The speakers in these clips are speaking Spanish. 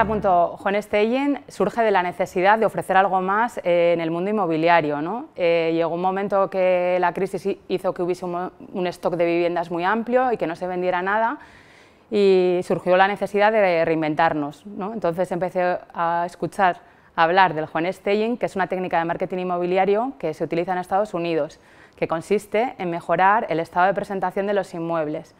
a punto, Juan Steyen surge de la necesidad de ofrecer algo más eh, en el mundo inmobiliario. Eh, llegó un momento que la crisis hizo que hubiese un, stock de viviendas muy amplio y que no se vendiera nada y surgió la necesidad de reinventarnos. Entonces empecé a escuchar hablar del Juan Steyen, que es una técnica de marketing inmobiliario que se utiliza en Estados Unidos, que consiste en mejorar el estado de presentación de los inmuebles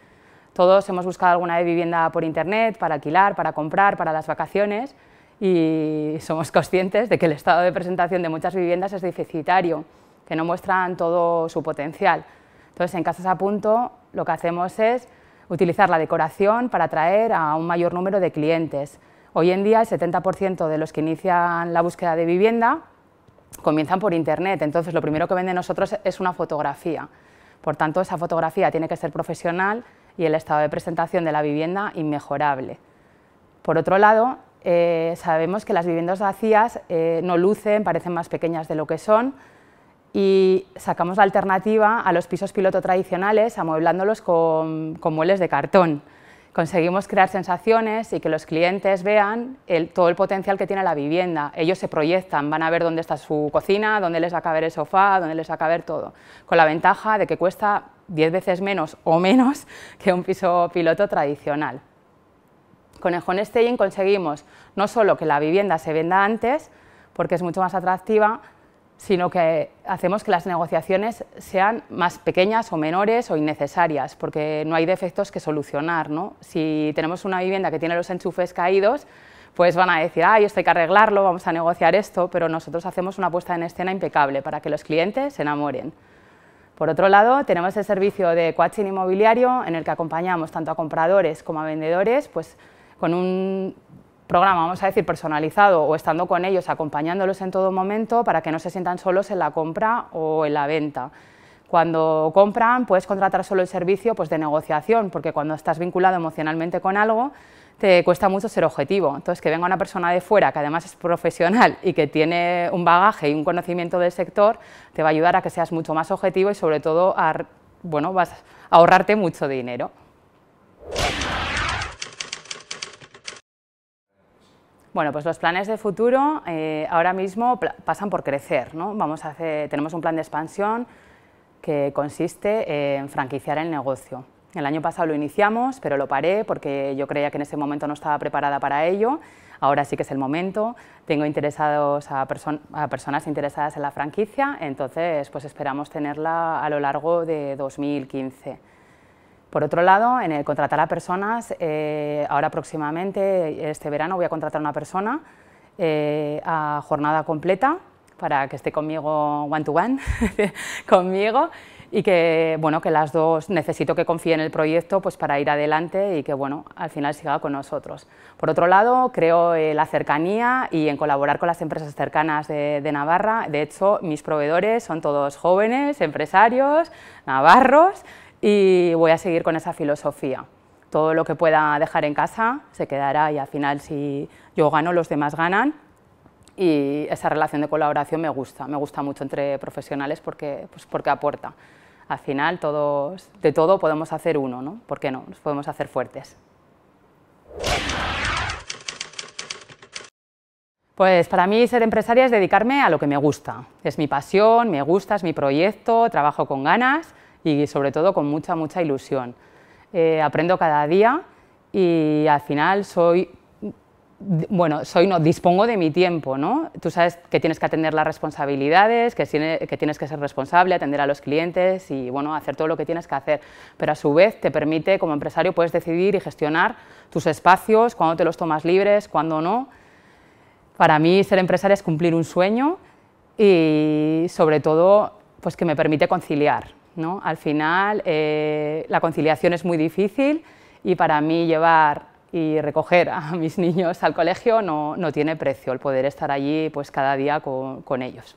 todos hemos buscado alguna vivienda por internet, para alquilar, para comprar, para las vacaciones y somos conscientes de que el estado de presentación de muchas viviendas es deficitario, que no muestran todo su potencial. Entonces, en Casas a Punto lo que hacemos es utilizar la decoración para atraer a un mayor número de clientes. Hoy en día el 70% de los que inician la búsqueda de vivienda comienzan por Internet, entonces lo primero que venden nosotros es una fotografía. Por tanto, esa fotografía tiene que ser profesional y el estado de presentación de la vivienda inmejorable. Por otro lado, eh, sabemos que las viviendas vacías eh, no lucen, parecen más pequeñas de lo que son y sacamos la alternativa a los pisos piloto tradicionales amueblándolos con, con muebles de cartón conseguimos crear sensaciones y que los clientes vean todo el potencial que tiene la vivienda. Ellos se proyectan, van a ver dónde está su cocina, dónde les va a caber el sofá, dónde les va a caber todo, con la ventaja de que cuesta 10 veces menos o menos que un piso piloto tradicional. Con el Home Staying conseguimos no solo que la vivienda se venda antes, porque es mucho más atractiva, sino que hacemos que las negociaciones sean más pequeñas o menores o innecesarias, porque no hay defectos que solucionar. Si tenemos una vivienda que tiene los enchufes caídos, pues van a decir, ay, esto hay que arreglarlo, vamos a negociar esto, pero nosotros hacemos una puesta en escena impecable para que los clientes se enamoren. Por otro lado, tenemos el servicio de coaching inmobiliario en el que acompañamos tanto a compradores como a vendedores pues, con un programa, vamos a decir, personalizado o estando con ellos, acompañándolos en todo momento para que no se sientan solos en la compra o en la venta. Cuando compran, puedes contratar solo el servicio pues, de negociación, porque cuando estás vinculado emocionalmente con algo, te cuesta mucho ser objetivo. Entonces, que venga una persona de fuera, que además es profesional y que tiene un bagaje y un conocimiento del sector, te va a ayudar a que seas mucho más objetivo y sobre todo bueno, a ahorrarte mucho dinero. Bueno, pues los planes de futuro eh, ahora mismo pasan por crecer. ¿no? Vamos a hacer, tenemos un plan de expansión que consiste en franquiciar el negocio. El año pasado lo iniciamos, pero lo paré porque yo creía que en ese momento no estaba preparada para ello. Ahora sí que es el momento. Tengo interesados a, a personas interesadas en la franquicia, entonces pues esperamos tenerla a lo largo de 2015. Por otro lado, en el contratar a personas, eh, ahora próximamente, este verano, voy a contratar a una persona eh, a jornada completa para que esté conmigo one to one, conmigo, y que, bueno, que las dos necesito que confíe en el proyecto pues, para ir adelante y que bueno, al final siga con nosotros. Por otro lado, creo en eh, la cercanía y en colaborar con las empresas cercanas de, de Navarra. De hecho, mis proveedores son todos jóvenes, empresarios, navarros, y voy a seguir con esa filosofía. Todo lo que pueda dejar en casa se quedará y al final si yo gano, los demás ganan y esa relación de colaboración me gusta, me gusta mucho entre profesionales porque, pues porque aporta. Al final todos, de todo podemos hacer uno, ¿no? ¿Por qué no? Nos podemos hacer fuertes. Pues para mí ser empresaria es dedicarme a lo que me gusta. Es mi pasión, me gusta, es mi proyecto, trabajo con ganas y sobre todo con mucha, mucha ilusión. Eh, aprendo cada día y al final soy, bueno, soy no, dispongo de mi tiempo, ¿no? Tú sabes que tienes que atender las responsabilidades, que, que tienes que ser responsable, atender a los clientes y, bueno, hacer todo lo que tienes que hacer, pero a su vez te permite, como empresario, puedes decidir y gestionar tus espacios, cuándo te los tomas libres, cuándo no. Para mí ser empresario es cumplir un sueño y, sobre todo, pues que me permite conciliar, al final eh, la conciliación es muy difícil y para mí llevar y recoger a mis niños al colegio no, tiene precio el poder estar allí pues cada día con ellos.